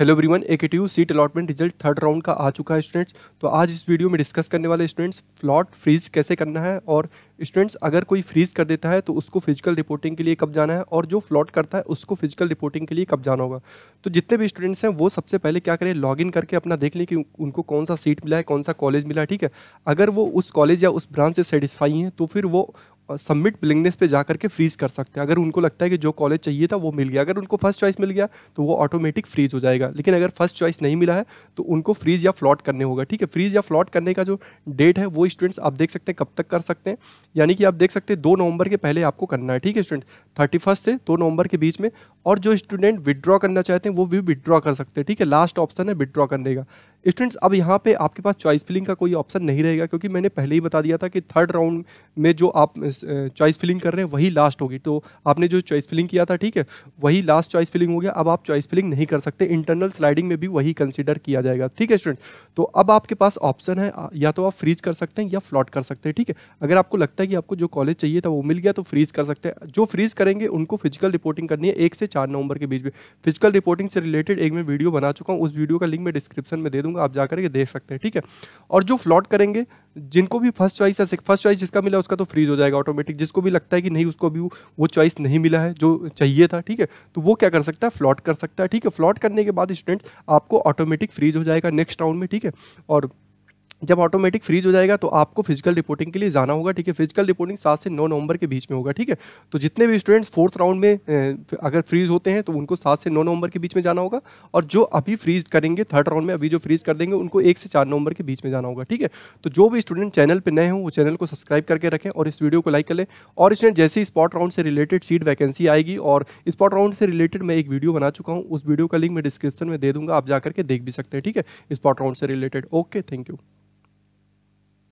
hello everyone AKTU seat allotment result third round का आ चुका है स्टूडेंट्स तो आज इस वीडियो में डिस्कस करने वाले स्टूडेंट्स फ्लॉट फ्रीज कैसे करना है और स्टूडेंट्स अगर कोई फ्रीज कर देता है तो उसको फिजिकल रिपोर्टिंग के लिए कब जाना है और जो फ्लॉट करता है उसको फिजिकल रिपोर्टिंग के लिए कब जाना होगा तो जितने भी स्टूडेंट्स हैं वो सबसे पहले क्या करें इन करके अपना देख लें कि उनको कौन सा सीट मिला है कौन सा कॉलेज मिला है ठीक है अगर वो उस कॉलेज या उस ब्रांच से सेटिस्फाई हैं तो फिर वो सबमिट बिलिंगनेस पे जा करके फ्रीज कर सकते हैं अगर उनको लगता है कि जो कॉलेज चाहिए था वो मिल गया अगर उनको फर्स्ट चॉइस मिल गया तो वो ऑटोमेटिक फ्रीज हो जाएगा लेकिन अगर फर्स्ट चॉइस नहीं मिला है तो उनको फ्रीज या फ्लॉट करने होगा ठीक है फ्रीज या फ्लॉट करने का जो डेट है वो स्टूडेंट्स आप देख सकते हैं कब तक कर सकते हैं यानी कि आप देख सकते हैं दो नवंबर के पहले आपको करना है ठीक है स्टूडेंट थर्टी से दो नवंबर के बीच में और जो स्टूडेंट विदड्रॉ करना चाहते हैं वो भी विदड्रॉ कर सकते हैं ठीक है लास्ट ऑप्शन है विदड्रॉ करने का स्टूडेंट्स अब यहाँ पे आपके पास चॉइस फिलिंग का कोई ऑप्शन नहीं रहेगा क्योंकि मैंने पहले ही बता दिया था कि थर्ड राउंड में जो आप चॉइस फिलिंग कर रहे हैं वही लास्ट होगी तो आपने जो चॉइस फिलिंग किया था ठीक है वही लास्ट चॉइस फिलिंग हो गया अब आप चॉइस फिलिंग नहीं कर सकते इंटरनल स्लाइडिंग में भी वही कंसिडर किया जाएगा ठीक है स्टूडेंट तो अब आपके पास ऑप्शन है या तो आप फ्रीज कर सकते हैं या फ्लॉट कर सकते हैं ठीक है अगर आपको लगता है कि आपको जो कॉलेज चाहिए था वो मिल गया तो फ्रीज कर सकते हैं जो फ्रीज करेंगे उनको फिजिकल रिपोर्टिंग करनी है एक से चार नवंबर के बीच में फिजिकल रिपोर्टिंग से रिलेटेड एक मैं वीडियो बना चुका हूँ उस वीडियो का लिंक मैं डिस्क्रिप्शन में दे दूँ दूंगा आप जाकर के देख सकते हैं ठीक है और जो फ्लॉट करेंगे जिनको भी फर्स्ट चॉइस है फर्स्ट चॉइस जिसका मिला उसका तो फ्रीज हो जाएगा ऑटोमेटिक जिसको भी लगता है कि नहीं उसको भी वो चॉइस नहीं मिला है जो चाहिए था ठीक है तो वो क्या कर सकता है फ्लॉट कर सकता है ठीक है फ्लॉट करने के बाद स्टूडेंट आपको ऑटोमेटिक फ्रीज हो जाएगा नेक्स्ट राउंड में ठीक है और जब ऑटोमेटिक फ्रीज हो जाएगा तो आपको फिजिकल रिपोर्टिंग के लिए जाना होगा ठीक है फिजिकल रिपोर्टिंग सात से नौ नवंबर के बीच में होगा ठीक है तो जितने भी स्टूडेंट्स फोर्थ राउंड में अगर फ्रीज होते हैं तो उनको सात से नौ नवंबर के बीच में जाना होगा और जो अभी फ्रीज करेंगे थर्ड राउंड में अभी जो फ्रीज कर देंगे उनको एक से चार नवंबर के बीच में जाना होगा ठीक है तो जो भी स्टूडेंट चैनल पर नए हों वो चैनल को सब्सक्राइब करके रखें और इस वीडियो को लाइक कर लें और स्टूडेंट जैसे ही स्पॉट राउंड से रिलेटेड सीट वैकेंसी आएगी और स्पॉट राउंड से रिलेटेड मैं एक वीडियो बना चुका हूँ उस वीडियो का लिंक मैं डिस्क्रिप्शन में दे दूंगा आप जाकर के देख भी सकते हैं ठीक है स्पॉट राउंड से रिलेटेड ओके थैंक यू